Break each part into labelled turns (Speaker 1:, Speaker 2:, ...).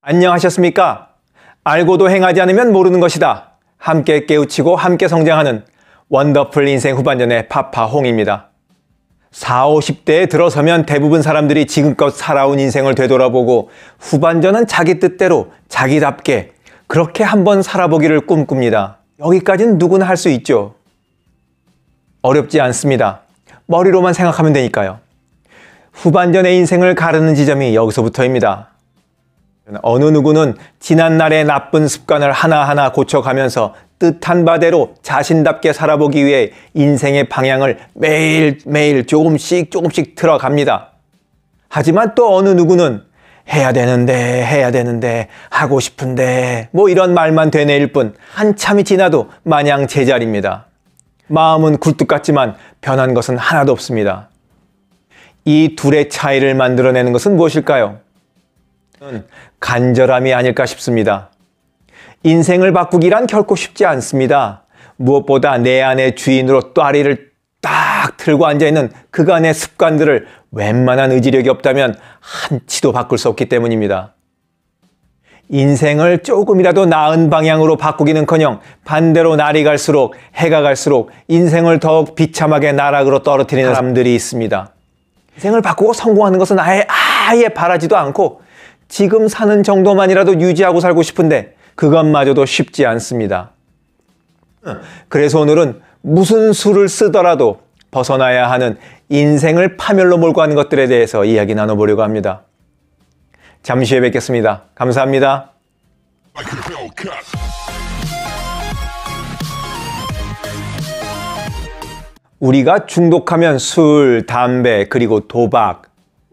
Speaker 1: 안녕하셨습니까? 알고도 행하지 않으면 모르는 것이다. 함께 깨우치고 함께 성장하는 원더풀 인생 후반전의 파파홍입니다. 4 50대에 들어서면 대부분 사람들이 지금껏 살아온 인생을 되돌아보고 후반전은 자기 뜻대로 자기답게 그렇게 한번 살아보기를 꿈꿉니다. 여기까지는 누구나 할 수 있죠. 어렵지 않습니다. 머리로만 생각하면 되니까요. 후반전의 인생을 가르는 지점이 여기서부터입니다. 어느 누구는 지난날의 나쁜 습관을 하나하나 고쳐가면서 뜻한 바대로 자신답게 살아보기 위해 인생의 방향을 매일매일 조금씩 조금씩 들어갑니다. 하지만 또 어느 누구는 해야 되는데, 해야 되는데, 하고 싶은데, 뭐 이런 말만 되뇌일 뿐 한참이 지나도 마냥 제자리입니다. 마음은 굴뚝 같지만 변한 것은 하나도 없습니다. 이 둘의 차이를 만들어내는 것은 무엇일까요? 음, 간절함이 아닐까 싶습니다. 인생을 바꾸기란 결코 쉽지 않습니다. 무엇보다 내 안의 주인으로 또아리를 딱틀고 앉아있는 그간의 습관들을 웬만한 의지력이 없다면 한치도 바꿀 수 없기 때문입니다. 인생을 조금이라도 나은 방향으로 바꾸기는 커녕 반대로 날이 갈수록 해가 갈수록 인생을 더욱 비참하게 나락으로 떨어뜨리는 사람들이 있습니다. 인생을 바꾸고 성공하는 것은 아예, 아예 바라지도 않고 지금 사는 정도만이라도 유지하고 살고 싶은데 그것마저도 쉽지 않습니다. 그래서 오늘은 무슨 수를 쓰더라도 벗어나야 하는 인생을 파멸로 몰고 하는 것들에 대해서 이야기 나눠보려고 합니다. 잠시 후에 뵙겠습니다. 감사합니다. 우리가 중독하면 술, 담배, 그리고 도박,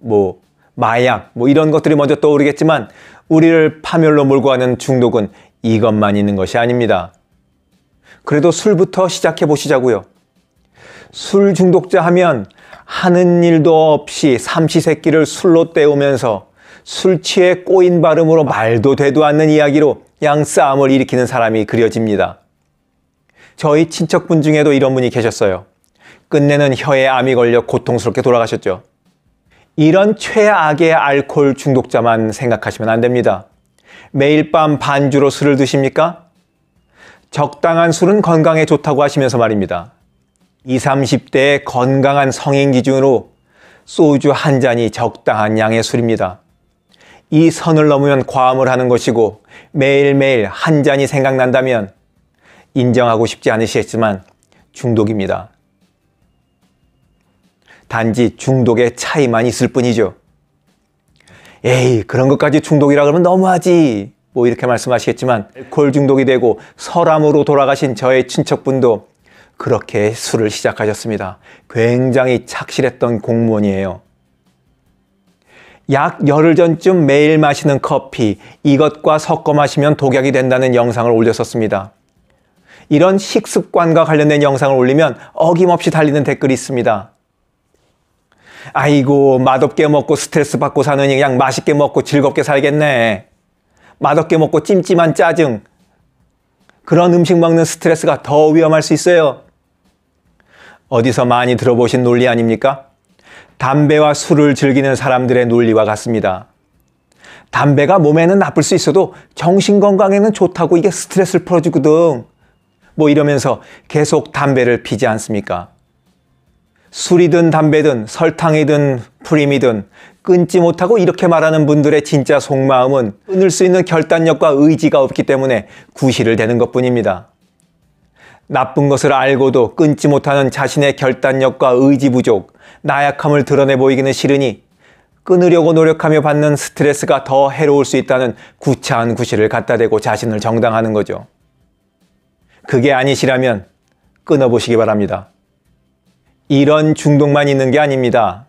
Speaker 1: 뭐 마약, 뭐 이런 것들이 먼저 떠오르겠지만 우리를 파멸로 몰고 가는 중독은 이것만 있는 것이 아닙니다. 그래도 술부터 시작해 보시자고요. 술 중독자 하면 하는 일도 없이 삼시세끼를 술로 때우면서 술 취해 꼬인 발음으로 말도 되도 않는 이야기로 양싸움을 일으키는 사람이 그려집니다. 저희 친척분 중에도 이런 분이 계셨어요. 끝내는 혀에 암이 걸려 고통스럽게 돌아가셨죠. 이런 최악의 알코올 중독자만 생각하시면 안 됩니다. 매일 밤 반주로 술을 드십니까? 적당한 술은 건강에 좋다고 하시면서 말입니다. 20, 30대의 건강한 성인 기준으로 소주 한 잔이 적당한 양의 술입니다. 이 선을 넘으면 과음을 하는 것이고 매일매일 한 잔이 생각난다면 인정하고 싶지 않으시겠지만 중독입니다. 단지 중독의 차이만 있을 뿐이죠. 에이, 그런 것까지 중독이라 그러면 너무하지. 뭐 이렇게 말씀하시겠지만 알코올 중독이 되고 설암으로 돌아가신 저의 친척분도 그렇게 술을 시작하셨습니다. 굉장히 착실했던 공무원이에요. 약 열흘 전쯤 매일 마시는 커피, 이것과 섞어 마시면 독약이 된다는 영상을 올렸었습니다. 이런 식습관과 관련된 영상을 올리면 어김없이 달리는 댓글이 있습니다. 아이고, 맛없게 먹고 스트레스 받고 사는 그냥 맛있게 먹고 즐겁게 살겠네. 맛없게 먹고 찜찜한 짜증. 그런 음식 먹는 스트레스가 더 위험할 수 있어요. 어디서 많이 들어보신 논리 아닙니까? 담배와 술을 즐기는 사람들의 논리와 같습니다. 담배가 몸에는 나쁠 수 있어도 정신 건강에는 좋다고 이게 스트레스를 풀어주거든. 뭐 이러면서 계속 담배를 피지 않습니까? 술이든 담배든 설탕이든 프림이든 끊지 못하고 이렇게 말하는 분들의 진짜 속마음은 끊을 수 있는 결단력과 의지가 없기 때문에 구실을 대는 것 뿐입니다. 나쁜 것을 알고도 끊지 못하는 자신의 결단력과 의지 부족, 나약함을 드러내 보이기는 싫으니 끊으려고 노력하며 받는 스트레스가 더 해로울 수 있다는 구차한 구실을 갖다 대고 자신을 정당하는 거죠. 그게 아니시라면 끊어보시기 바랍니다. 이런 중독만 있는 게 아닙니다.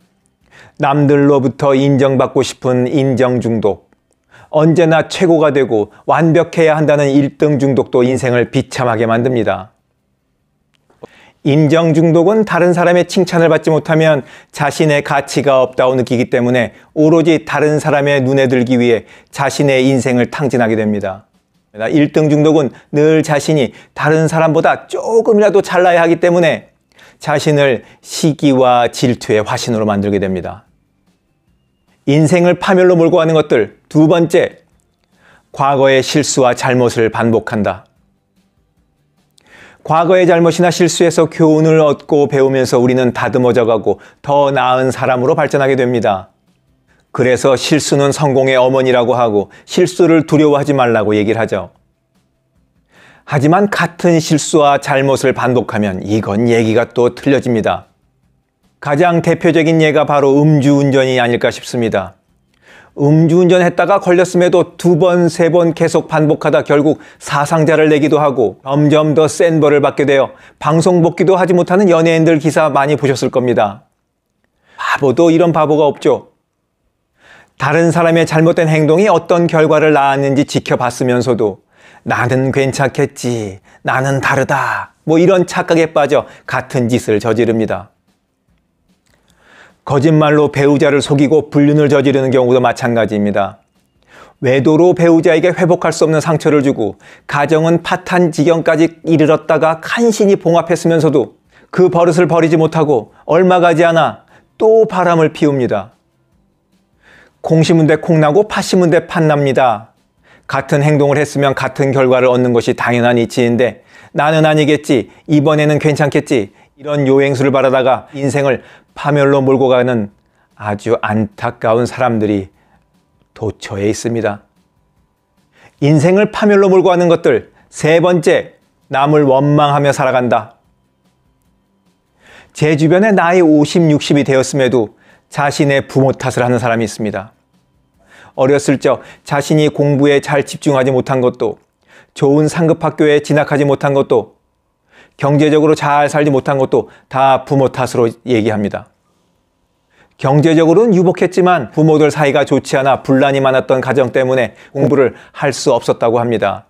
Speaker 1: 남들로부터 인정받고 싶은 인정 중독, 언제나 최고가 되고 완벽해야 한다는 1등 중독도 인생을 비참하게 만듭니다. 인정 중독은 다른 사람의 칭찬을 받지 못하면 자신의 가치가 없다고 느끼기 때문에 오로지 다른 사람의 눈에 들기 위해 자신의 인생을 탕진하게 됩니다. 1등 중독은 늘 자신이 다른 사람보다 조금이라도 잘나야 하기 때문에 자신을 시기와 질투의 화신으로 만들게 됩니다. 인생을 파멸로 몰고 가는 것들. 두 번째, 과거의 실수와 잘못을 반복한다. 과거의 잘못이나 실수에서 교훈을 얻고 배우면서 우리는 다듬어져 가고 더 나은 사람으로 발전하게 됩니다. 그래서 실수는 성공의 어머니라고 하고 실수를 두려워하지 말라고 얘기를 하죠. 하지만 같은 실수와 잘못을 반복하면 이건 얘기가 또 틀려집니다. 가장 대표적인 예가 바로 음주운전이 아닐까 싶습니다. 음주운전 했다가 걸렸음에도 두 번, 세 번 계속 반복하다 결국 사상자를 내기도 하고 점점 더 센 벌을 받게 되어 방송 복귀도 하지 못하는 연예인들 기사 많이 보셨을 겁니다. 바보도 이런 바보가 없죠. 다른 사람의 잘못된 행동이 어떤 결과를 낳았는지 지켜봤으면서도 나는 괜찮겠지. 나는 다르다. 뭐 이런 착각에 빠져 같은 짓을 저지릅니다. 거짓말로 배우자를 속이고 불륜을 저지르는 경우도 마찬가지입니다. 외도로 배우자에게 회복할 수 없는 상처를 주고 가정은 파탄 지경까지 이르렀다가 간신히 봉합했으면서도 그 버릇을 버리지 못하고 얼마 가지 않아 또 바람을 피웁니다. 공시문대 콩나고 파시문대 판납니다 같은 행동을 했으면 같은 결과를 얻는 것이 당연한 이치인데 나는 아니겠지, 이번에는 괜찮겠지 이런 요행수를 바라다가 인생을 파멸로 몰고 가는 아주 안타까운 사람들이 도처에 있습니다. 인생을 파멸로 몰고 가는 것들 세 번째, 남을 원망하며 살아간다. 제 주변에 나이 50, 60이 되었음에도 자신의 부모 탓을 하는 사람이 있습니다. 어렸을 적 자신이 공부에 잘 집중하지 못한 것도, 좋은 상급 학교에 진학하지 못한 것도, 경제적으로 잘 살지 못한 것도 다 부모 탓으로 얘기합니다. 경제적으로는 유복했지만 부모들 사이가 좋지 않아 분란이 많았던 가정 때문에 공부를 할 수 없었다고 합니다.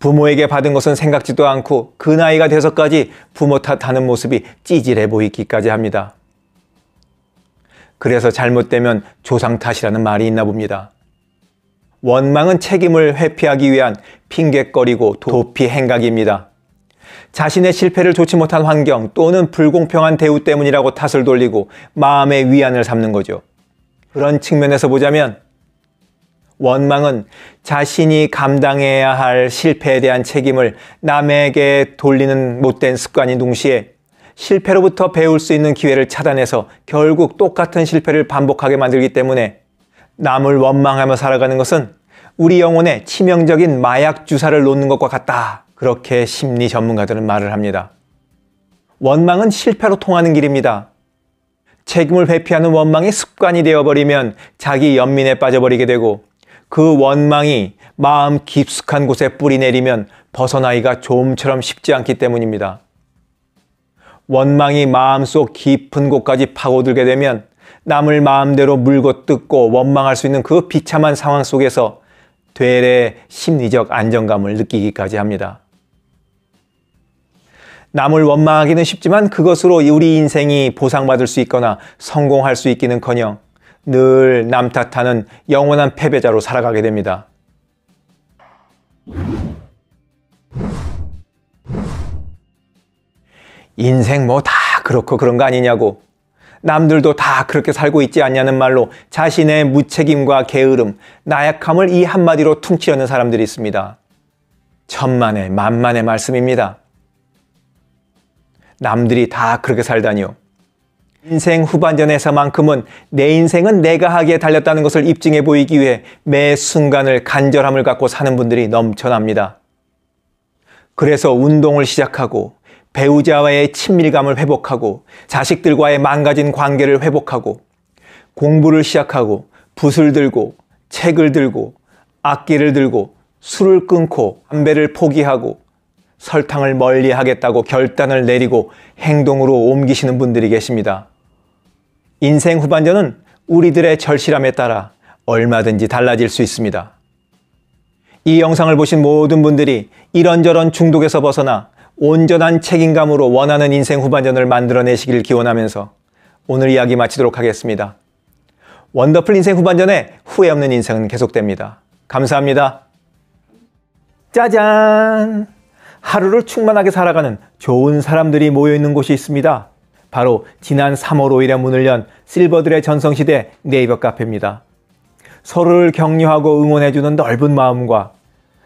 Speaker 1: 부모에게 받은 것은 생각지도 않고 그 나이가 돼서까지 부모 탓하는 모습이 찌질해 보이기까지 합니다. 그래서 잘못되면 조상 탓이라는 말이 있나 봅니다. 원망은 책임을 회피하기 위한 핑계거리고 도피 행각입니다. 자신의 실패를 좋지 못한 환경 또는 불공평한 대우 때문이라고 탓을 돌리고 마음의 위안을 삼는 거죠. 그런 측면에서 보자면 원망은 자신이 감당해야 할 실패에 대한 책임을 남에게 돌리는 못된 습관인 동시에 실패로부터 배울 수 있는 기회를 차단해서 결국 똑같은 실패를 반복하게 만들기 때문에 남을 원망하며 살아가는 것은 우리 영혼에 치명적인 마약 주사를 놓는 것과 같다. 그렇게 심리 전문가들은 말을 합니다. 원망은 실패로 통하는 길입니다. 책임을 회피하는 원망이 습관이 되어버리면 자기 연민에 빠져버리게 되고 그 원망이 마음 깊숙한 곳에 뿌리 내리면 벗어나기가 좀처럼 쉽지 않기 때문입니다. 원망이 마음속 깊은 곳까지 파고들게 되면 남을 마음대로 물고 뜯고 원망할 수 있는 그 비참한 상황 속에서 되레 심리적 안정감을 느끼기까지 합니다. 남을 원망하기는 쉽지만 그것으로 우리 인생이 보상받을 수 있거나 성공할 수 있기는커녕 늘 남 탓하는 영원한 패배자로 살아가게 됩니다. 인생 뭐 다 그렇고 그런 거 아니냐고 남들도 다 그렇게 살고 있지 않냐는 말로 자신의 무책임과 게으름, 나약함을 이 한마디로 퉁치려는 사람들이 있습니다. 천만의 만만의 말씀입니다. 남들이 다 그렇게 살다니요. 인생 후반전에서만큼은 내 인생은 내가 하기에 달렸다는 것을 입증해 보이기 위해 매 순간을 간절함을 갖고 사는 분들이 넘쳐납니다. 그래서 운동을 시작하고 배우자와의 친밀감을 회복하고 자식들과의 망가진 관계를 회복하고 공부를 시작하고 붓을 들고 책을 들고 악기를 들고 술을 끊고 담배를 포기하고 설탕을 멀리 하겠다고 결단을 내리고 행동으로 옮기시는 분들이 계십니다. 인생 후반전은 우리들의 절실함에 따라 얼마든지 달라질 수 있습니다. 이 영상을 보신 모든 분들이 이런저런 중독에서 벗어나 온전한 책임감으로 원하는 인생 후반전을 만들어내시길 기원하면서 오늘 이야기 마치도록 하겠습니다. 원더풀 인생 후반전에 후회 없는 인생은 계속됩니다. 감사합니다. 짜잔! 하루를 충만하게 살아가는 좋은 사람들이 모여있는 곳이 있습니다. 바로 지난 3월 5일에 문을 연 실버들의 전성시대 네이버 카페입니다. 서로를 격려하고 응원해주는 넓은 마음과